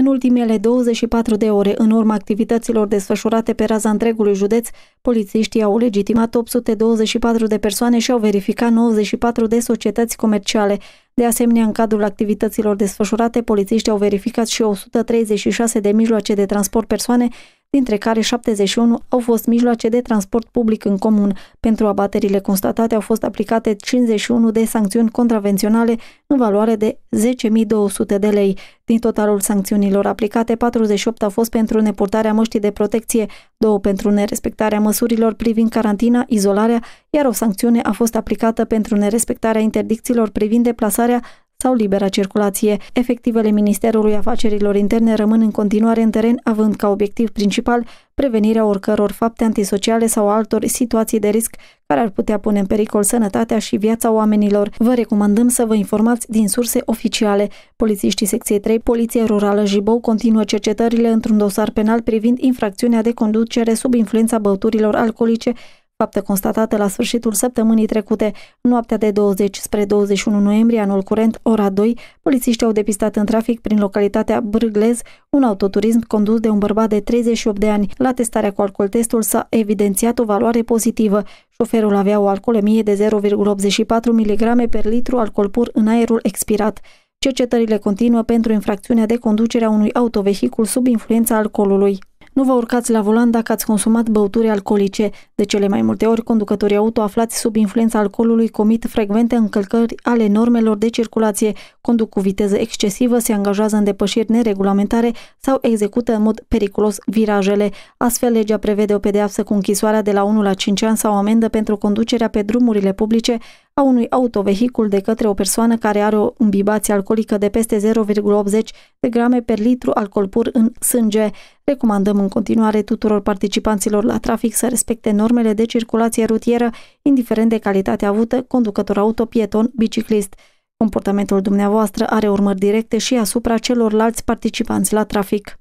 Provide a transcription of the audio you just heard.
În ultimele 24 de ore, în urma activităților desfășurate pe raza întregului județ, polițiștii au legitimat 824 de persoane și au verificat 94 de societăți comerciale. De asemenea, în cadrul activităților desfășurate, polițiștii au verificat și 136 de mijloace de transport persoane dintre care 71 au fost mijloace de transport public în comun. Pentru abaterile constatate au fost aplicate 51 de sancțiuni contravenționale în valoare de 10.200 de lei. Din totalul sancțiunilor aplicate, 48 au fost pentru nepurtarea măștii de protecție, două pentru nerespectarea măsurilor privind carantina, izolarea, iar o sancțiune a fost aplicată pentru nerespectarea interdicțiilor privind deplasarea sau libera circulație. Efectivele Ministerului Afacerilor Interne rămân în continuare în teren, având ca obiectiv principal prevenirea oricăror fapte antisociale sau altor situații de risc care ar putea pune în pericol sănătatea și viața oamenilor. Vă recomandăm să vă informați din surse oficiale. Polițiștii secției 3, Poliție Rurală Jibou, continuă cercetările într-un dosar penal privind infracțiunea de conducere sub influența băuturilor alcoolice Fapte constatate la sfârșitul săptămânii trecute, noaptea de 20 spre 21 noiembrie anul curent, ora 2, polițiștii au depistat în trafic prin localitatea Brâglez un autoturism condus de un bărbat de 38 de ani. La testarea cu alcool testul s-a evidențiat o valoare pozitivă. Șoferul avea o alcoolemie de 0,84 mg per litru alcool pur în aerul expirat. Cercetările continuă pentru infracțiunea de conducere a unui autovehicul sub influența alcoolului. Nu vă urcați la volan dacă ați consumat băuturi alcoolice. De cele mai multe ori, conducătorii auto aflați sub influența alcoolului comit frecvente încălcări ale normelor de circulație, conduc cu viteză excesivă, se angajează în depășiri neregulamentare sau execută în mod periculos virajele. Astfel, legea prevede o pedeapsă cu închisoarea de la 1 la 5 ani sau amendă pentru conducerea pe drumurile publice a unui autovehicul de către o persoană care are o imbibație alcoolică de peste 0,80 de grame per litru alcool pur în sânge. Recomandăm în continuare tuturor participanților la trafic să respecte normele de circulație rutieră, indiferent de calitatea avută, conducător auto, pieton, biciclist. Comportamentul dumneavoastră are urmări directe și asupra celorlalți participanți la trafic.